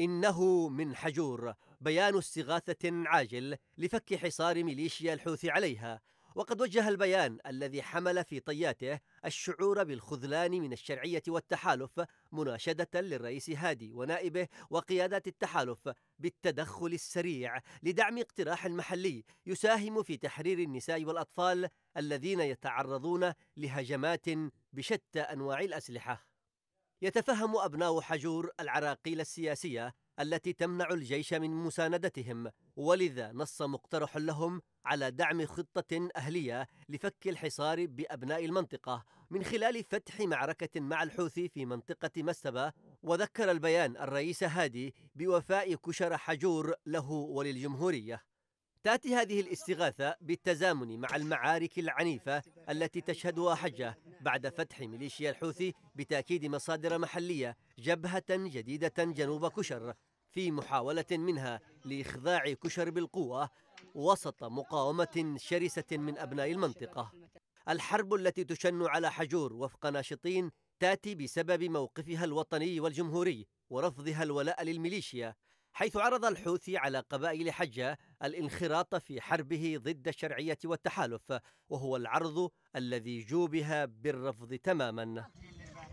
إنه من حجور بيان استغاثة عاجل لفك حصار ميليشيا الحوثي عليها وقد وجه البيان الذي حمل في طياته الشعور بالخذلان من الشرعية والتحالف مناشدة للرئيس هادي ونائبه وقيادات التحالف بالتدخل السريع لدعم اقتراح محلي يساهم في تحرير النساء والأطفال الذين يتعرضون لهجمات بشتى أنواع الأسلحة يتفهم أبناء حجور العراقيل السياسية التي تمنع الجيش من مساندتهم ولذا نص مقترح لهم على دعم خطة أهلية لفك الحصار بأبناء المنطقة من خلال فتح معركة مع الحوثي في منطقة مسبة وذكر البيان الرئيس هادي بوفاء كشر حجور له وللجمهورية تأتي هذه الاستغاثة بالتزامن مع المعارك العنيفة التي تشهدها حجة بعد فتح ميليشيا الحوثي بتأكيد مصادر محلية جبهة جديدة جنوب كشر في محاولة منها لإخضاع كشر بالقوة وسط مقاومة شرسة من أبناء المنطقة الحرب التي تشن على حجور وفق ناشطين تأتي بسبب موقفها الوطني والجمهوري ورفضها الولاء للميليشيا حيث عرض الحوثي على قبائل حجة الانخراط في حربه ضد الشرعية والتحالف وهو العرض الذي جوبها بالرفض تماما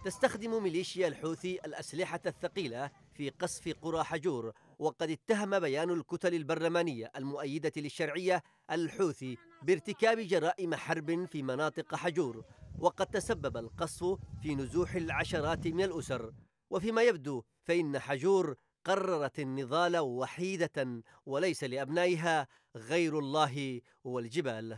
تستخدم ميليشيا الحوثي الأسلحة الثقيلة في قصف قرى حجور وقد اتهم بيان الكتل البرلمانية المؤيدة للشرعية الحوثي بارتكاب جرائم حرب في مناطق حجور وقد تسبب القصف في نزوح العشرات من الأسر وفيما يبدو فإن حجور قررت النضال وحيدة وليس لأبنائها غير الله والجبال